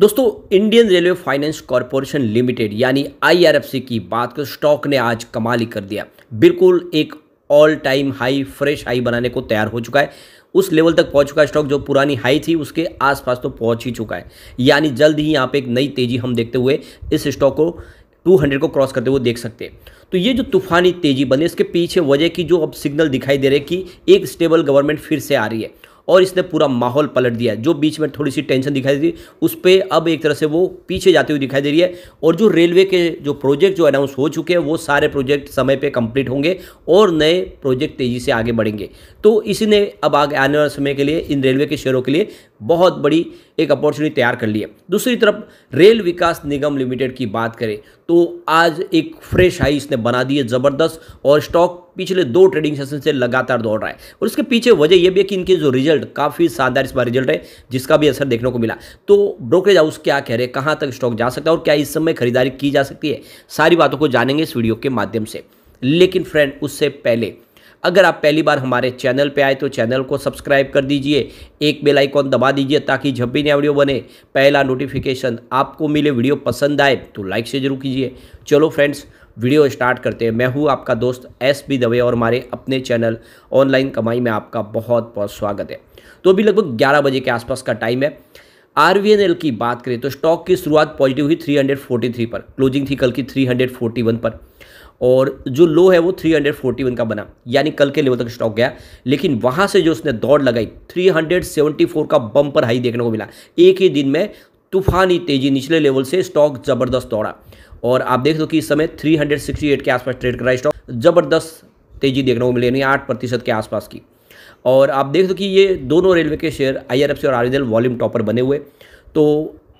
दोस्तों Indian railway finance corporation limited यानी IRFC की बात कर स्टॉक ने आज कमाल ही कर दिया बिल्कुल एक all time high fresh high बनाने को तैयार हो चुका है उस लेवल तक पहुंच चुका है स्टॉक जो पुरानी हाई थी उसके आसपास तो पहुंच ही चुका है यानी जल्द ही यहाँ पे एक नई तेजी हम देखते हुए इस स्टॉक को 200 को क्रॉस करते हुए देख सकते हैं तो ये जो तूफानी तेजी बनी इसके पीछे वजह की जो अब सिग्नल दिखाई दे रहे कि एक स्टेबल गवर्नमेंट फिर से आ रही है और इसने पूरा माहौल पलट दिया जो बीच में थोड़ी सी टेंशन दिखाई दी उस पर अब एक तरह से वो पीछे जाती हुई दिखाई दे रही है और जो रेलवे के जो प्रोजेक्ट जो अनाउंस हो चुके हैं वो सारे प्रोजेक्ट समय पर कंप्लीट होंगे और नए प्रोजेक्ट तेज़ी से आगे बढ़ेंगे तो इसी ने अब आगे आने वाले समय के लिए इन रेलवे के शेयरों के लिए बहुत बड़ी एक अपॉर्चुनिटी तैयार कर ली है दूसरी तरफ रेल विकास निगम लिमिटेड की बात करें तो आज एक फ्रेश हाई इसने बना दी है ज़बरदस्त और स्टॉक पिछले दो ट्रेडिंग सेशन से लगातार दौड़ रहा है और इसके पीछे वजह यह भी है कि इनके जो रिजल्ट काफ़ी शानदार इस बार रिजल्ट है जिसका भी असर देखने को मिला तो ब्रोकरेज हाउस क्या कह रहे हैं कहाँ तक स्टॉक जा सकता है और क्या इस समय खरीदारी की जा सकती है सारी बातों को जानेंगे इस वीडियो के माध्यम से लेकिन फ्रेंड उससे पहले अगर आप पहली बार हमारे चैनल पे आए तो चैनल को सब्सक्राइब कर दीजिए एक बेल आइकॉन दबा दीजिए ताकि जब भी नया वीडियो बने पहला नोटिफिकेशन आपको मिले वीडियो पसंद आए तो लाइक से जरूर कीजिए चलो फ्रेंड्स वीडियो स्टार्ट करते हैं मैं हूँ आपका दोस्त एस बी दवे और हमारे अपने चैनल ऑनलाइन कमाई में आपका बहुत बहुत स्वागत है तो अभी लगभग ग्यारह बजे के आसपास का टाइम है आर की बात करें तो स्टॉक की शुरुआत पॉजिटिव हुई 343 पर क्लोजिंग थी कल की 341 पर और जो लो है वो 341 का बना यानी कल के लेवल तक स्टॉक गया लेकिन वहाँ से जो उसने दौड़ लगाई 374 का बम्पर हाई देखने को मिला एक ही दिन में तूफानी तेजी निचले लेवल से स्टॉक जबरदस्त दौड़ा और आप देख दो कि इस समय 368 के आसपास ट्रेड कर रहा है स्टॉक जबरदस्त तेजी देखने को मिली यानी आठ प्रतिशत के आसपास की और आप देख दो कि ये दोनों रेलवे के शेयर आई और आर वॉल्यूम टॉपर बने हुए तो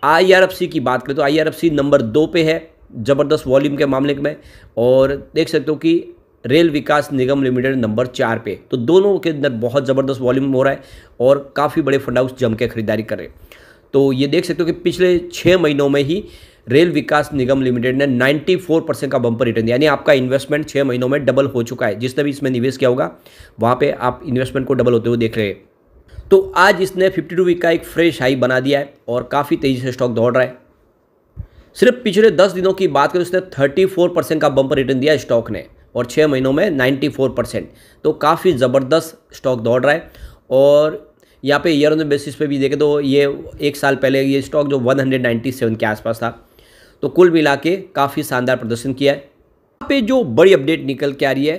आई की बात करें तो आई नंबर दो पे है ज़बरदस्त वॉल्यूम के मामले में और देख सकते हो कि rail Vikas Nigam limited number चार पे तो दोनों के अंदर बहुत ज़बरदस्त वॉल्यूम हो रहा है और काफ़ी बड़े फंड हाउस जम के खरीदारी कर रहे हैं तो ये देख सकते हो कि पिछले छः महीनों में ही रेल विकास निगम लिमिटेड ने 94 परसेंट का बम्पर रिटर्न दिया यानी आपका इन्वेस्टमेंट छः महीनों में डबल हो चुका है जिसने भी इसमें निवेश किया होगा वहाँ पर आप इन्वेस्टमेंट को डबल होते हुए देख रहे हैं तो आज इसने 52 वीक का एक फ्रेश हाई बना दिया है और काफ़ी तेज़ी से स्टॉक दौड़ रहा है सिर्फ पिछले दस दिनों की बात करें तो उसने थर्टी फोर परसेंट का बंपर रिटर्न दिया स्टॉक ने और छः महीनों में नाइन्टी फोर परसेंट तो काफ़ी ज़बरदस्त स्टॉक दौड़ रहा है और यहाँ पे ईयर ऑन द बेसिस पे भी देखें तो ये एक साल पहले ये स्टॉक जो सेवन के आसपास था तो कुल मिला के काफ़ी शानदार प्रदर्शन किया है यहाँ पे जो बड़ी अपडेट निकल के आ रही है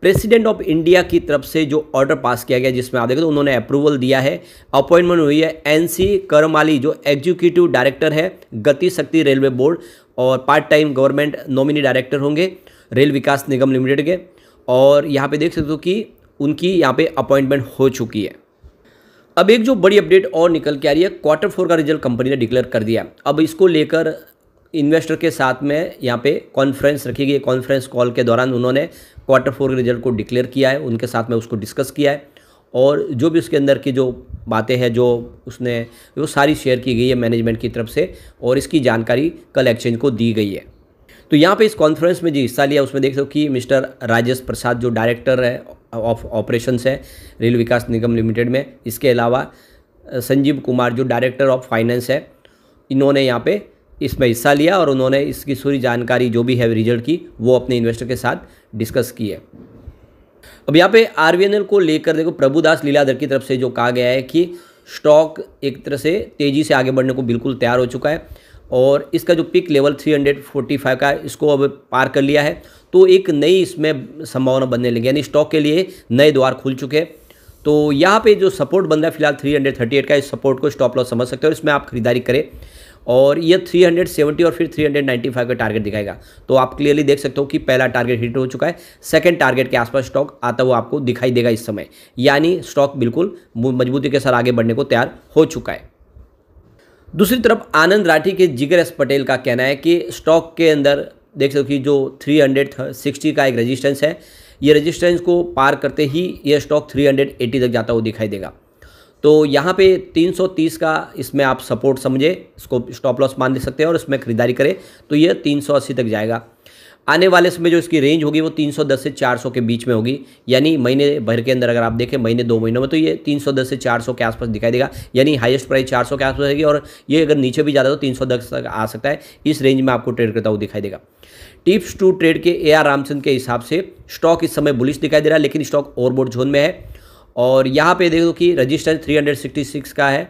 प्रेसिडेंट ऑफ इंडिया की तरफ से जो ऑर्डर पास किया गया जिसमें आप देखें तो उन्होंने अप्रूवल दिया है अपॉइंटमेंट हुई है एनसी करमाली जो एग्जीक्यूटिव डायरेक्टर है गति शक्ति रेलवे बोर्ड और part time government nominee director होंगे रेल विकास निगम लिमिटेड के और यहाँ पे देख सकते हो कि उनकी यहाँ पे अपॉइंटमेंट हो चुकी है अब एक जो बड़ी अपडेट और निकल के आ रही है क्वार्टर फोर का रिजल्ट कंपनी ने डिक्लेयर कर दिया अब इसको लेकर इन्वेस्टर के साथ में यहाँ पे कॉन्फ्रेंस रखी गई कॉन्फ्रेंस कॉल के दौरान उन्होंने क्वार्टर फोर के रिजल्ट को डिक्लेयर किया है उनके साथ में उसको डिस्कस किया है और जो भी उसके अंदर की जो बातें हैं जो उसने वो सारी शेयर की गई है मैनेजमेंट की तरफ से और इसकी जानकारी कल एक्सचेंज को दी गई है तो यहाँ पे इस कॉन्फ्रेंस में जो हिस्सा लिया उसमें देख सको कि मिस्टर राजेश प्रसाद जो डायरेक्टर है ऑफ ऑपरेशंस है रेल विकास निगम लिमिटेड में इसके अलावा संजीव कुमार जो डायरेक्टर ऑफ फाइनेंस है इन्होंने यहाँ पे इसमें हिस्सा लिया और उन्होंने इसकी सूरी जानकारी जो भी है रिजल्ट की वो अपने इन्वेस्टर के साथ डिस्कस की है अब यहाँ पे आर को लेकर देखो प्रभुदास लीलाधर की तरफ से जो कहा गया है कि स्टॉक एक तरह से तेज़ी से आगे बढ़ने को बिल्कुल तैयार हो चुका है और इसका जो पिक लेवल 345 का इसको अब पार कर लिया है तो एक नई इसमें संभावना बनने लगी यानी स्टॉक के लिए नए द्वार खुल चुके हैं तो यहाँ पे जो सपोर्ट बन रहा है फिलहाल 338 का इस सपोर्ट को स्टॉप लॉस समझ सकते हो और इसमें आप खरीदारी करें और ये 370 और फिर 395 का टारगेट दिखाएगा तो आप क्लियरली देख सकते हो कि पहला टारगेट हिट हो चुका है सेकंड टारगेट के आसपास स्टॉक आता हुआ आपको दिखाई देगा इस समय यानी स्टॉक बिल्कुल मजबूती के साथ आगे बढ़ने को तैयार हो चुका है दूसरी तरफ आनंद राठी के जिगर एस पटेल का कहना है कि स्टॉक के अंदर देख सकते हो कि जो थ्री का एक रजिस्टेंस है ये रजिस्टेंस को पार करते ही यह स्टॉक थ्री तक जाता हुआ दिखाई देगा तो यहाँ पे 330 का इसमें आप सपोर्ट समझे इसको स्टॉप लॉस मान दे सकते हैं और इसमें खरीदारी करें तो ये 380 तक जाएगा आने वाले समय जो इसकी रेंज होगी वो 310 से 400 के बीच में होगी यानी महीने भर के अंदर अगर आप देखें महीने दो महीनों में तो ये 310 से 400 के आसपास दिखाई देगा यानी हाईएस्ट प्राइस 400 के आसपास रहेगी और ये अगर नीचे भी ज़्यादा तो 310 तक आ सकता है इस रेंज में आपको ट्रेड करता हुआ दिखाई देगा टिप्स टू ट्रेड के ए आर रामचंद के हिसाब से स्टॉक इस समय बुलिश दिखाई दे रहा है लेकिन स्टॉक ओवरबोर्ड जोन में है और यहाँ पे देखो कि रजिस्टर 366 का है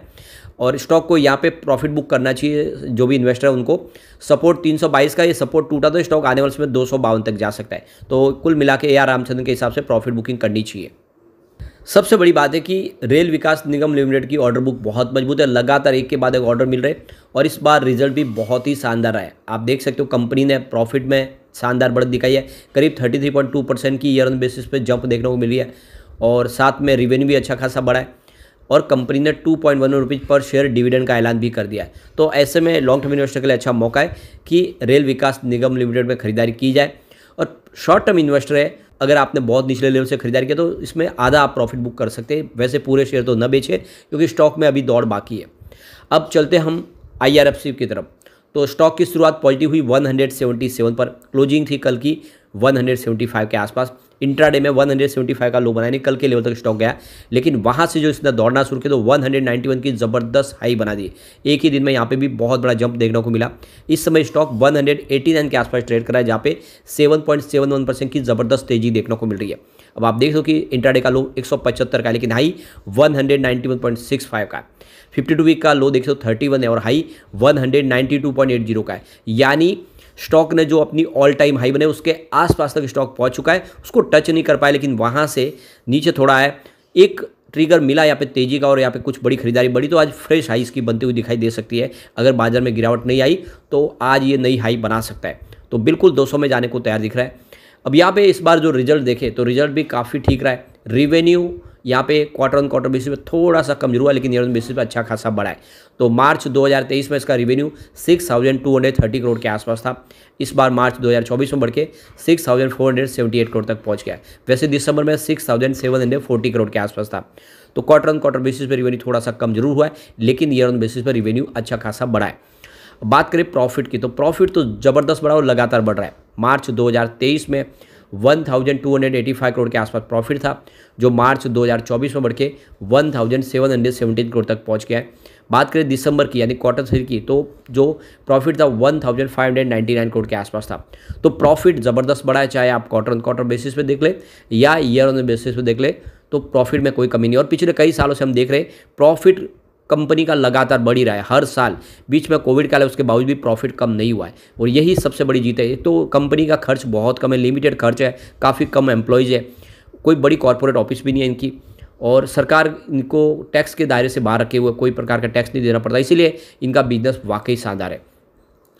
और स्टॉक को यहाँ पे प्रॉफिट बुक करना चाहिए जो भी इन्वेस्टर है उनको सपोर्ट 322 का ये सपोर्ट टूटा तो स्टॉक आने वाले समय दो तक जा सकता है तो कुल मिला के ए आर रामचंद्र के हिसाब से प्रॉफिट बुकिंग करनी चाहिए सबसे बड़ी बात है कि रेल विकास निगम लिमिटेड की ऑर्डर बुक बहुत मजबूत है लगातार एक के बाद एक ऑर्डर मिल रहे और इस बार रिजल्ट भी बहुत ही शानदार आया आप देख सकते हो कंपनी ने प्रॉफिट में शानदार बढ़त दिखाई है करीब 33.2 परसेंट की ईयर ऑन बेसिस पे जंप देखने को मिली है और साथ में रिवेन्यू भी अच्छा खासा बढ़ा है और कंपनी ने two point one rupees per share dividend का ऐलान भी कर दिया है तो ऐसे में लॉन्ग टर्म इन्वेस्टर के लिए अच्छा मौका है कि रेल विकास निगम लिमिटेड में खरीदारी की जाए और शॉर्ट टर्म इन्वेस्टर है अगर आपने बहुत निचले लेवल से खरीदारी किया तो इसमें आधा आप प्रॉफिट बुक कर सकते हैं वैसे पूरे शेयर तो न बेचे क्योंकि स्टॉक में अभी दौड़ बाकी है अब चलते हम आई की तरफ तो स्टॉक की शुरुआत पॉजिटिव हुई 177 पर क्लोजिंग थी कल की 175 के आसपास इंट्राडे में 175 का लो बना कल के लेवल तक स्टॉक गया लेकिन वहाँ से जो इसने दौड़ना शुरू किया तो 191 की ज़बरदस्त हाई बना दी एक ही दिन में यहाँ पे भी बहुत बड़ा जंप देखने को मिला इस समय स्टॉक 189 के आसपास ट्रेड कर रहा है जहाँ पे 7.71 परसेंट की ज़बरदस्त तेज़ी देखने को मिल रही है अब आप देख दो कि इंट्राडे का लो एक का है लेकिन हाई वन का फिफ्टी वीक का लो देख सो थर्टी है और हाई वन का है यानी स्टॉक ने जो अपनी ऑल टाइम हाई बने उसके आसपास तक स्टॉक पहुंच चुका है उसको टच नहीं कर पाया लेकिन वहाँ से नीचे थोड़ा है एक ट्रिगर मिला यहाँ पे तेजी का और यहाँ पे कुछ बड़ी खरीदारी बढ़ी तो आज फ्रेश हाई इसकी बनती हुई दिखाई दे सकती है अगर बाजार में गिरावट नहीं आई तो आज ये नई हाई बना सकता है तो बिल्कुल 200 में जाने को तैयार दिख रहा है अब यहाँ पे इस बार जो रिजल्ट देखे तो रिजल्ट भी काफ़ी ठीक रहा है रिवेन्यू यहाँ पे क्वार्टर ऑन क्वार्टर बेसिस पे थोड़ा सा कमजोर हुआ लेकिन ईयर ऑन बेसिस पे अच्छा खासा बढ़ा है तो मार्च 2023 में इसका रेवेन्यू 6,230 करोड़ के आसपास था इस बार मार्च 2024 में बढ़ के सिक्स करोड़ तक पहुँच गया वैसे दिसंबर में सिक्स करोड़ के आसपास था तो क्वार्टर ऑन क्वार्टर बेसिस पर रिवेन्यू थोड़ा सा कम जरूर हुआ है लेकिन ईयर ऑन बेसिस पर रिवेन्यू अच्छा खासा बढ़ा है बात करें प्रॉफिट की तो प्रॉफिट तो ज़बरदस्त बढ़ा और लगातार बढ़ रहा है मार्च 2023 में 1,285 करोड़ के आसपास प्रॉफिट था जो मार्च 2024 में बढ़ के वन करोड़ तक पहुंच गया है बात करें दिसंबर की यानी क्वार्टर थ्री की तो जो प्रॉफिट था 1,599 करोड़ के आसपास था तो प्रॉफिट ज़बरदस्त बढ़ा है चाहे आप क्वार्टर ऑन क्वार्टर बेसिस पे देख ले या ईयर ऑन बेसिस पे देख ले तो प्रॉफिट में कोई कमी नहीं और पिछले कई सालों से हम देख रहे हैं प्रॉफिट कंपनी का लगातार बढ़ ही रहा है हर साल बीच में कोविड काल है उसके बावजूद भी प्रॉफिट कम नहीं हुआ है और यही सबसे बड़ी जीत है तो कंपनी का खर्च बहुत कम है लिमिटेड खर्च है काफ़ी कम एम्प्लॉयज़ है कोई बड़ी कॉरपोरेट ऑफिस भी नहीं है इनकी और सरकार इनको टैक्स के दायरे से बाहर रखे हुए कोई प्रकार का टैक्स नहीं देना पड़ता इसीलिए इनका बिजनेस वाकई शानदार है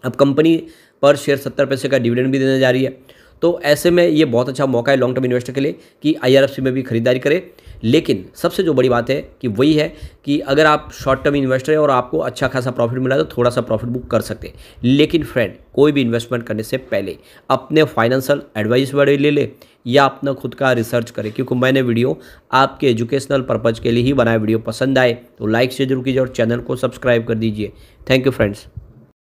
अब कंपनी पर शेयर सत्तर पैसे का डिविडेंड भी देने जा रही है तो ऐसे में ये बहुत अच्छा मौका है लॉन्ग टर्म इन्वेस्टर के लिए कि आई में भी खरीदारी करें लेकिन सबसे जो बड़ी बात है कि वही है कि अगर आप शॉर्ट टर्म इन्वेस्टर हैं और आपको अच्छा खासा प्रॉफिट मिला तो थोड़ा सा प्रॉफिट बुक कर सकते हैं लेकिन फ्रेंड कोई भी इन्वेस्टमेंट करने से पहले अपने फाइनेंशियल एडवाइस वाले ले ले या अपना खुद का रिसर्च करें क्योंकि मैंने वीडियो आपके एजुकेशनल पर्पज़ के लिए ही बनाया वीडियो पसंद आए तो लाइक से जरूर कीजिए और चैनल को सब्सक्राइब कर दीजिए थैंक यू फ्रेंड्स